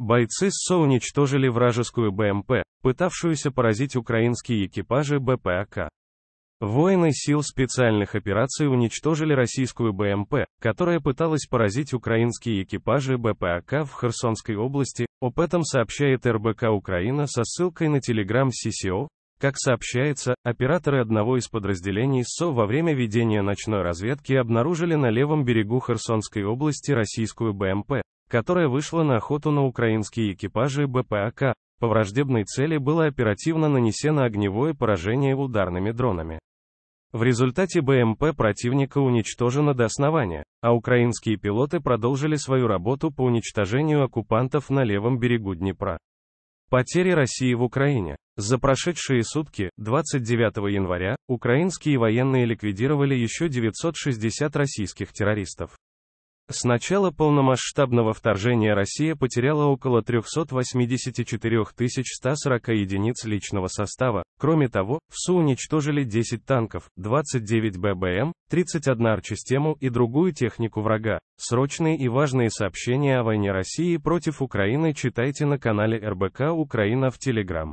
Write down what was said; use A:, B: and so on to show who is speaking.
A: Бойцы СО уничтожили вражескую БМП, пытавшуюся поразить украинские экипажи БПАК. Воины сил специальных операций уничтожили российскую БМП, которая пыталась поразить украинские экипажи БПАК в Херсонской области, об этом сообщает РБК Украина со ссылкой на телеграм ССО. Как сообщается, операторы одного из подразделений СО во время ведения ночной разведки обнаружили на левом берегу Херсонской области российскую БМП, которая вышла на охоту на украинские экипажи БПАК, по враждебной цели было оперативно нанесено огневое поражение ударными дронами. В результате БМП противника уничтожено до основания, а украинские пилоты продолжили свою работу по уничтожению оккупантов на левом берегу Днепра. Потери России в Украине. За прошедшие сутки, 29 января, украинские военные ликвидировали еще 960 российских террористов. С начала полномасштабного вторжения Россия потеряла около 384 140 единиц личного состава. Кроме того, в СУ уничтожили 10 танков, 29 ББМ, 31 арчистему и другую технику врага. Срочные и важные сообщения о войне России против Украины читайте на канале РБК Украина в Телеграм.